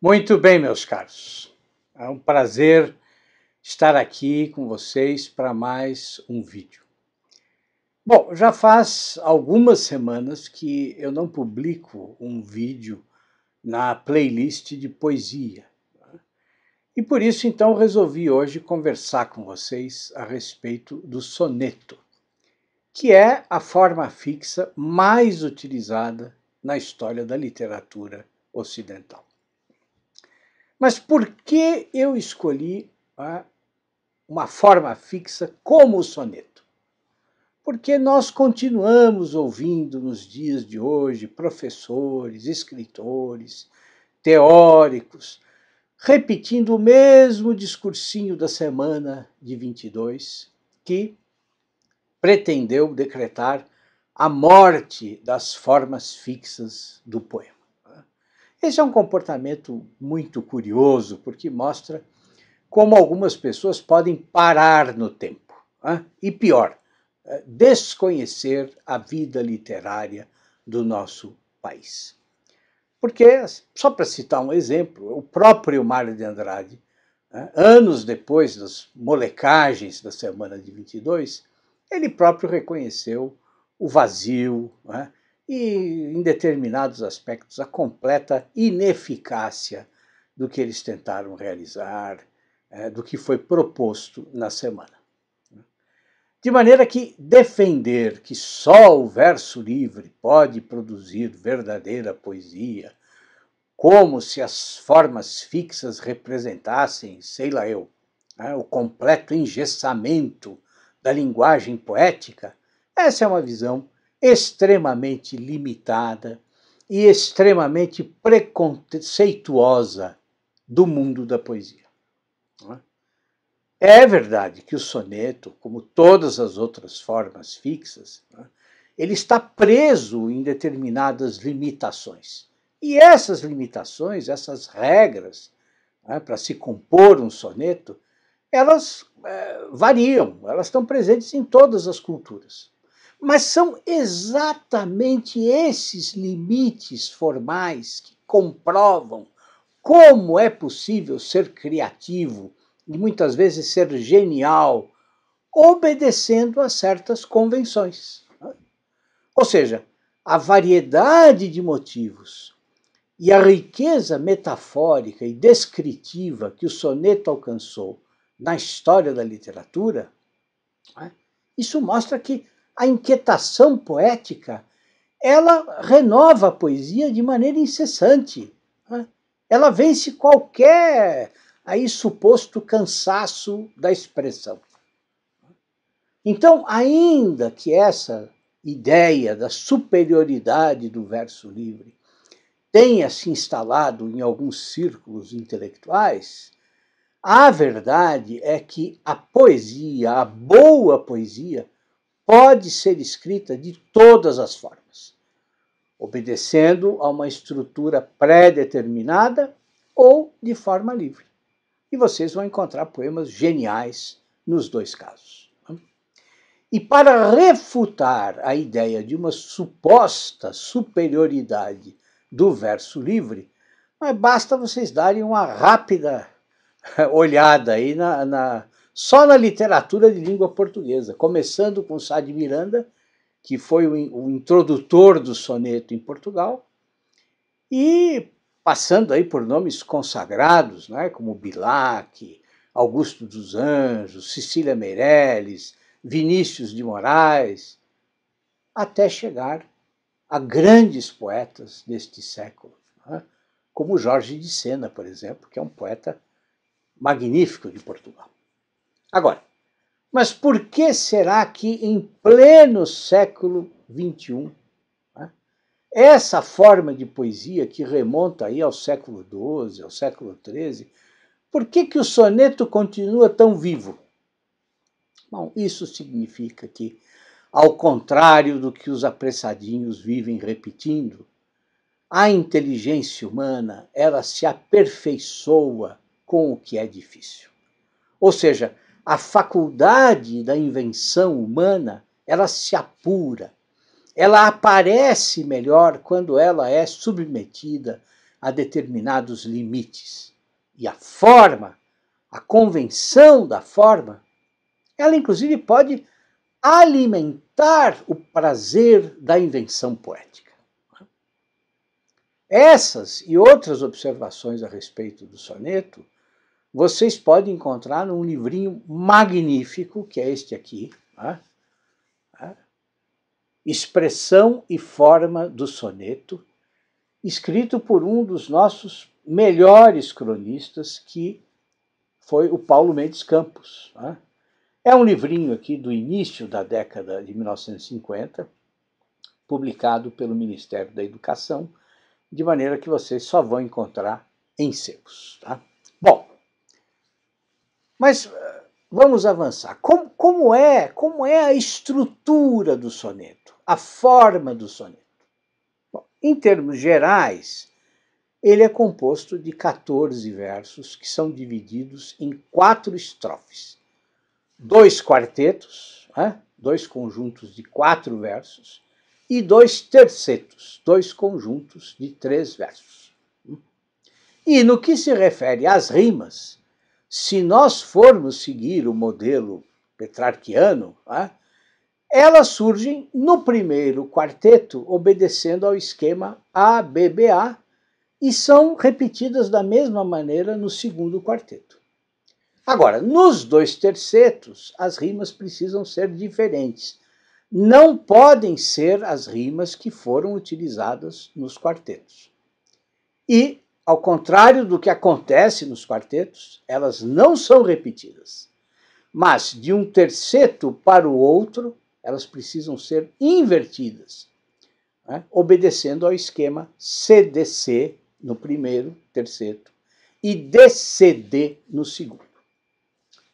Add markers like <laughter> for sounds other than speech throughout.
Muito bem, meus caros. É um prazer estar aqui com vocês para mais um vídeo. Bom, já faz algumas semanas que eu não publico um vídeo na playlist de poesia. Né? E por isso, então, resolvi hoje conversar com vocês a respeito do soneto, que é a forma fixa mais utilizada na história da literatura ocidental. Mas por que eu escolhi ah, uma forma fixa como o soneto? Porque nós continuamos ouvindo nos dias de hoje professores, escritores, teóricos, repetindo o mesmo discursinho da semana de 22, que pretendeu decretar a morte das formas fixas do poema. Esse é um comportamento muito curioso, porque mostra como algumas pessoas podem parar no tempo. E pior, eh, desconhecer a vida literária do nosso país. Porque, só para citar um exemplo, o próprio Mário de Andrade, anos depois das molecagens da semana de 22, ele próprio reconheceu o vazio, né? e, em determinados aspectos, a completa ineficácia do que eles tentaram realizar, eh, do que foi proposto na semana. De maneira que defender que só o verso livre pode produzir verdadeira poesia, como se as formas fixas representassem, sei lá eu, né, o completo engessamento da linguagem poética, essa é uma visão extremamente limitada e extremamente preconceituosa do mundo da poesia. É? é verdade que o soneto, como todas as outras formas fixas, é? ele está preso em determinadas limitações. E essas limitações, essas regras é, para se compor um soneto, elas eh, variam, elas estão presentes em todas as culturas. Mas são exatamente esses limites formais que comprovam como é possível ser criativo e muitas vezes ser genial, obedecendo a certas convenções. Ou seja, a variedade de motivos e a riqueza metafórica e descritiva que o soneto alcançou na história da literatura, né, isso mostra que a inquietação poética, ela renova a poesia de maneira incessante. Né? Ela vence qualquer aí suposto cansaço da expressão. Então, ainda que essa ideia da superioridade do verso livre tenha se instalado em alguns círculos intelectuais, a verdade é que a poesia, a boa poesia, pode ser escrita de todas as formas, obedecendo a uma estrutura pré-determinada ou de forma livre. E vocês vão encontrar poemas geniais nos dois casos. E para refutar a ideia de uma suposta superioridade do verso livre, basta vocês darem uma rápida <laughs> olhada aí na, na só na literatura de língua portuguesa, começando com Sá de Miranda, que foi o, introdutor do soneto em Portugal, e passando aí por nomes consagrados, né, como Bilac, Augusto dos Anjos, Cecília Meirelles, Vinícius de Moraes, até chegar a grandes poetas deste século, né, como Jorge de Sena, por exemplo, que é um poeta magnífico de Portugal. Agora, mas por que será que em pleno século XXI, né, essa forma de poesia que remonta aí ao século XII, ao século XIII, por que, que o soneto continua tão vivo? Bom, isso significa que, ao contrário do que os apressadinhos vivem repetindo, a inteligência humana ela se aperfeiçoa com o que é difícil. Ou seja, a faculdade da invenção humana, ela se apura, ela aparece melhor quando ela é submetida a determinados limites. E a forma, a convenção da forma, ela inclusive pode alimentar o prazer da invenção poética. Essas e outras observações a respeito do soneto vocês podem encontrar num livrinho magnífico, que é este aqui, né? É. Expressão e Forma do Soneto, escrito por um dos nossos melhores cronistas, que foi o Paulo Mendes Campos. Né? É um livrinho aqui do início da década de 1950, publicado pelo Ministério da Educação, de maneira que vocês só vão encontrar em seus. Tá? Mas eh, vamos avançar. Como, como, é, como é a estrutura do soneto, a forma do soneto? Bom, em termos gerais, ele é composto de 14 versos que são divididos em quatro estrofes. Dois quartetos, né? dois conjuntos de quatro versos, e dois tercetos, dois conjuntos de três versos. E no que se refere às rimas, se nós formos seguir o modelo petrarquiano, né, elas surgem no primeiro quarteto, obedecendo ao esquema ABBA, e são repetidas da mesma maneira no segundo quarteto. Agora, nos dois tercetos, as rimas precisam ser diferentes. Não podem ser as rimas que foram utilizadas nos quartetos. E ao contrário do que acontece nos quartetos, elas não são repetidas. Mas de um terceto para o outro, elas precisam ser invertidas, né? obedecendo ao esquema CDC no primeiro terceto e DCD no segundo.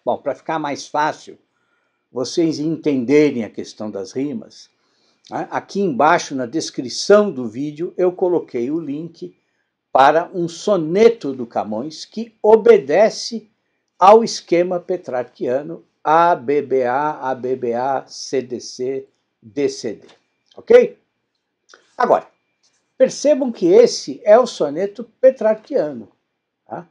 Bom, para ficar mais fácil vocês entenderem a questão das rimas, né? aqui embaixo na descrição do vídeo eu coloquei o link para um soneto do Camões que obedece ao esquema petrarquiano ABBA, ABBA, CDC, DCD. Ok? Agora, percebam que esse é o soneto petrarquiano. Tá?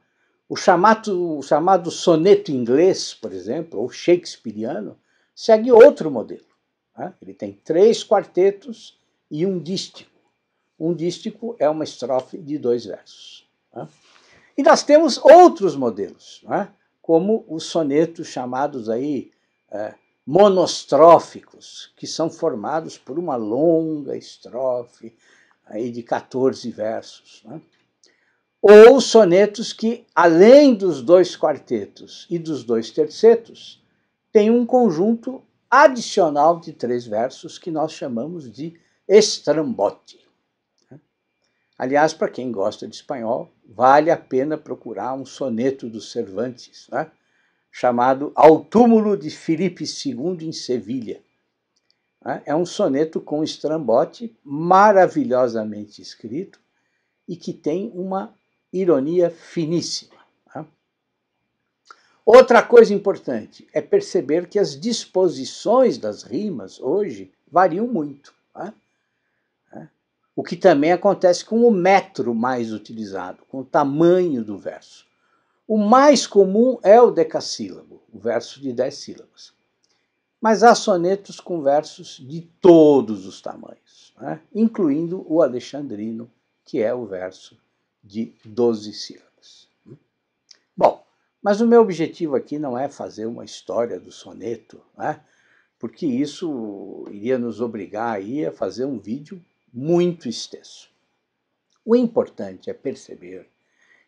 O, chamado, o chamado soneto inglês, por exemplo, ou shakespeariano, segue outro modelo. Tá? Ele tem três quartetos e um dístico. Um dístico é uma estrofe de dois versos. Né? E nós temos outros modelos, né? como os sonetos chamados aí é, monostróficos, que são formados por uma longa estrofe aí de 14 versos. Né? Ou sonetos que, além dos dois quartetos e dos dois tercetos, tem um conjunto adicional de três versos que nós chamamos de estrambote. Aliás, para quem gosta de espanhol, vale a pena procurar um soneto do Cervantes, né? chamado Ao Túmulo de Filipe II em Sevilha. Né? É um soneto com estrambote, maravilhosamente escrito e que tem uma ironia finíssima. Né? Outra coisa importante é perceber que as disposições das rimas hoje variam muito. Né? O que também acontece com o metro mais utilizado, com o tamanho do verso. O mais comum é o decassílabo, o verso de dez sílabas. Mas há sonetos com versos de todos os tamanhos, né? incluindo o alexandrino, que é o verso de doze sílabas. Bom, mas o meu objetivo aqui não é fazer uma história do soneto, né? porque isso iria nos obrigar aí a fazer um vídeo muito extenso. O importante é perceber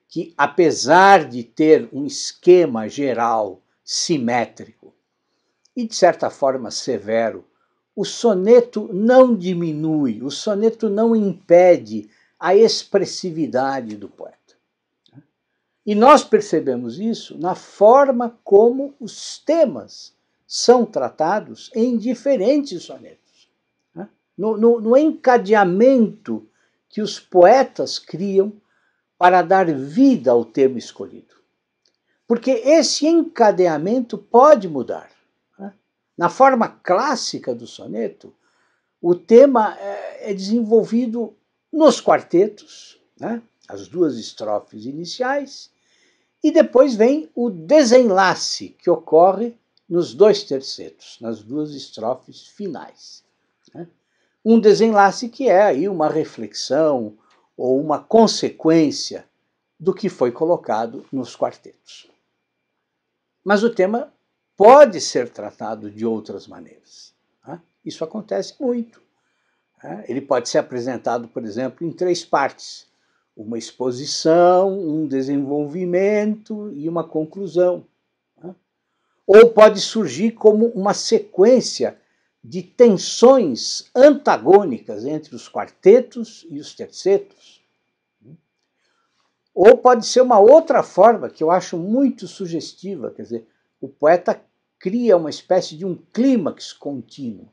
que, apesar de ter um esquema geral simétrico e, de certa forma, severo, o soneto não diminui, o soneto não impede a expressividade do poeta. E nós percebemos isso na forma como os temas são tratados em diferentes sonetos no, no, no encadeamento que os poetas criam para dar vida ao termo escolhido. Porque esse encadeamento pode mudar. Né? Na forma clássica do soneto, o tema é, é desenvolvido nos quartetos, né? as duas estrofes iniciais, e depois vem o desenlace que ocorre nos dois tercetos, nas duas estrofes finais um desenlace que é aí uma reflexão ou uma consequência do que foi colocado nos quartetos. Mas o tema pode ser tratado de outras maneiras. Né? Isso acontece muito. Né? Ele pode ser apresentado, por exemplo, em três partes: uma exposição, um desenvolvimento e uma conclusão. Né? Ou pode surgir como uma sequência de tensões antagônicas entre os quartetos e os tercetos. Ou pode ser uma outra forma que eu acho muito sugestiva, quer dizer, o poeta cria uma espécie de um clímax contínuo,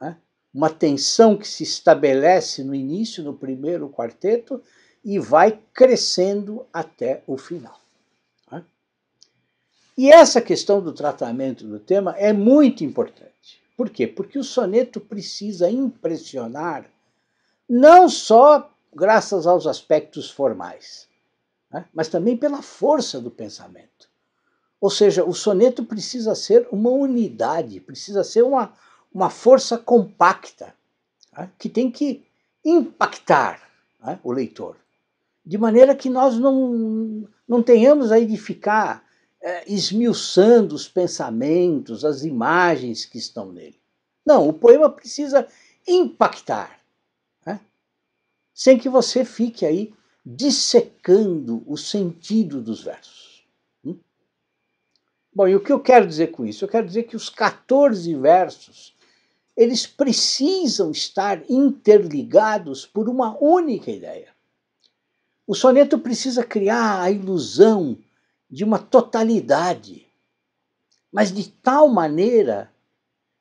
né? uma tensão que se estabelece no início, no primeiro quarteto, e vai crescendo até o final. Né? E essa questão do tratamento do tema é muito importante. Por quê? Porque o soneto precisa impressionar não só graças aos aspectos formais, né? mas também pela força do pensamento. Ou seja, o soneto precisa ser uma unidade, precisa ser uma, uma força compacta, né? que tem que impactar né? o leitor. De maneira que nós não, não tenhamos aí de ficar é, esmiuçando os pensamentos, as imagens que estão nele. Não, o poema precisa impactar, né? sem que você fique aí dissecando o sentido dos versos. Hum? Bom, e o que eu quero dizer com isso? Eu quero dizer que os 14 versos eles precisam estar interligados por uma única ideia. O soneto precisa criar a ilusão de uma totalidade, mas de tal maneira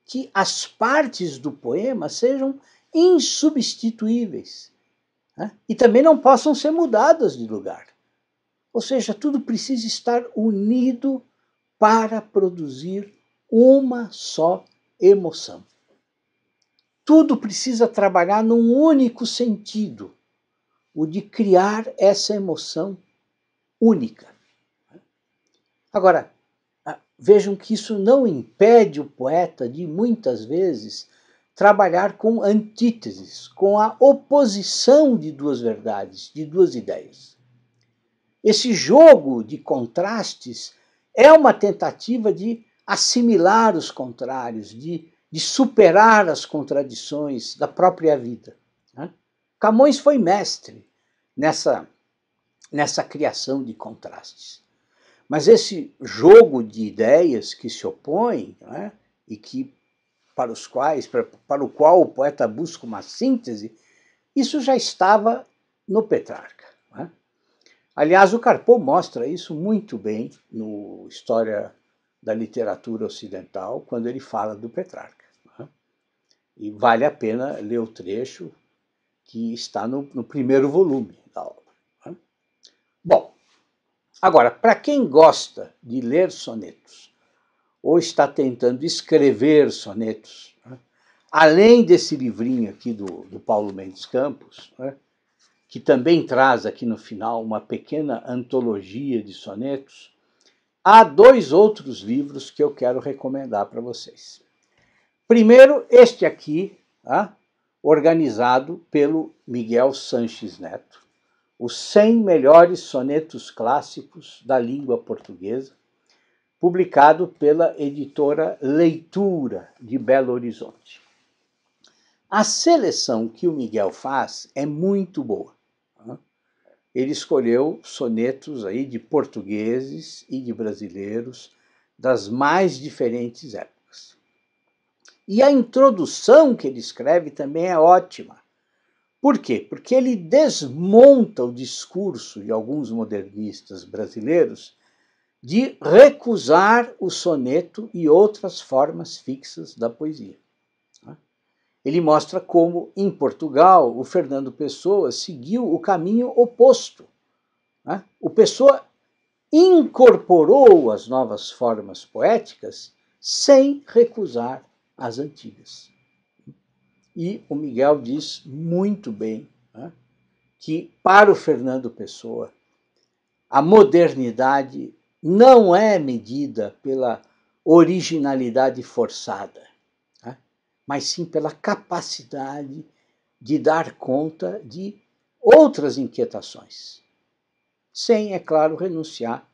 que as partes do poema sejam insubstituíveis né? e também não possam ser mudadas de lugar. Ou seja, tudo precisa estar unido para produzir uma só emoção. Tudo precisa trabalhar num único sentido, o de criar essa emoção única. Agora, ah, vejam que isso não impede o poeta de muitas vezes trabalhar com antíteses, com a oposição de duas verdades, de duas ideias. Esse jogo de contrastes é uma tentativa de assimilar os contrários, de, de superar as contradições da própria vida. Né? Camões foi mestre nessa, nessa criação de contrastes. Mas esse jogo de ideias que se opõem né, e que para os quais, para, para o qual o poeta busca uma síntese, isso já estava no Petrarca. Né? Aliás, o Carpo mostra isso muito bem no História da Literatura Ocidental, quando ele fala do Petrarca. Né? E vale a pena ler o trecho que está no, no primeiro volume da obra. Agora, para quem gosta de ler sonetos ou está tentando escrever sonetos, né? além desse livrinho aqui do, do Paulo Mendes Campos, né? que também traz aqui no final uma pequena antologia de sonetos, há dois outros livros que eu quero recomendar para vocês. Primeiro, este aqui, tá? organizado pelo Miguel Sanches Neto, os 100 melhores sonetos clássicos da língua portuguesa, publicado pela editora Leitura de Belo Horizonte. A seleção que o Miguel faz é muito boa. Né? Ele escolheu sonetos aí de portugueses e de brasileiros das mais diferentes épocas. E a introdução que ele escreve também é ótima por quê? Porque ele desmonta o discurso de alguns modernistas brasileiros de recusar o soneto e outras formas fixas da poesia. Ele mostra como, em Portugal, o Fernando Pessoa seguiu o caminho oposto. O Pessoa incorporou as novas formas poéticas sem recusar as antigas. E o Miguel diz muito bem né, que, para o Fernando Pessoa, a modernidade não é medida pela originalidade forçada, né, mas sim pela capacidade de dar conta de outras inquietações, sem, é claro, renunciar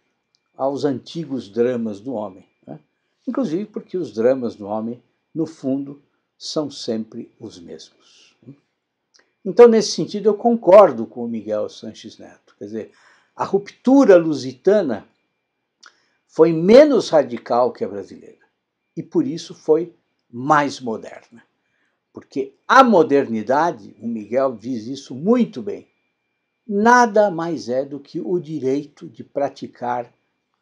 aos antigos dramas do homem. Né, inclusive porque os dramas do homem, no fundo, são sempre os mesmos. Então, nesse sentido, eu concordo com o Miguel Sanches Neto. Quer dizer, a ruptura lusitana foi menos radical que a brasileira e por isso foi mais moderna. Porque a modernidade, o Miguel diz isso muito bem, nada mais é do que o direito de praticar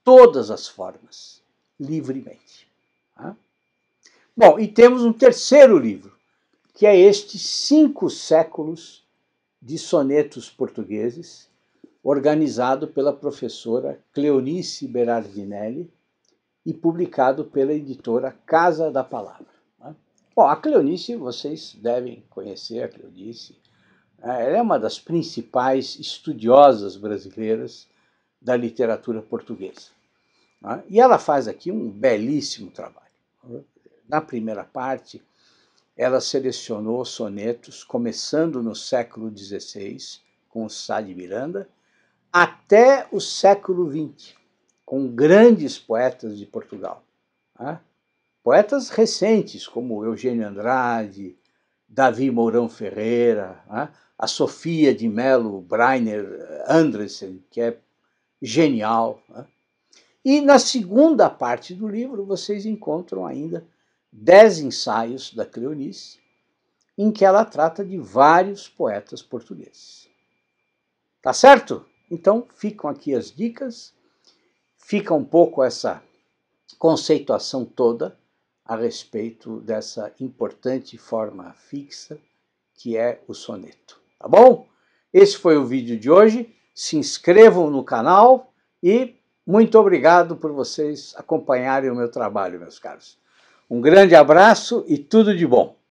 todas as formas livremente. Tá? Bom, e temos um terceiro livro, que é este Cinco Séculos de Sonetos Portugueses, organizado pela professora Cleonice Berardinelli e publicado pela editora Casa da Palavra. Né? Bom, a Cleonice, vocês devem conhecer a Cleonice. Ah, ela é uma das principais estudiosas brasileiras da literatura portuguesa. Né? E ela faz aqui um belíssimo trabalho. Né? Na primeira parte, ela selecionou sonetos começando no século XVI, com Sá de Miranda, até o século XX, com grandes poetas de Portugal. Né? Poetas recentes, como Eugênio Andrade, Davi Mourão Ferreira, né? a Sofia de Melo Breiner Andresen, que é genial. Né? E na segunda parte do livro vocês encontram ainda dez ensaios da Cleonice, em que ela trata de vários poetas portugueses. Tá certo? Então ficam aqui as dicas, fica um pouco essa conceituação toda a respeito dessa importante forma fixa que é o soneto. Tá bom? Esse foi o vídeo de hoje. Se inscrevam no canal e muito obrigado por vocês acompanharem o meu trabalho, meus caros. Um grande abraço e tudo de bom!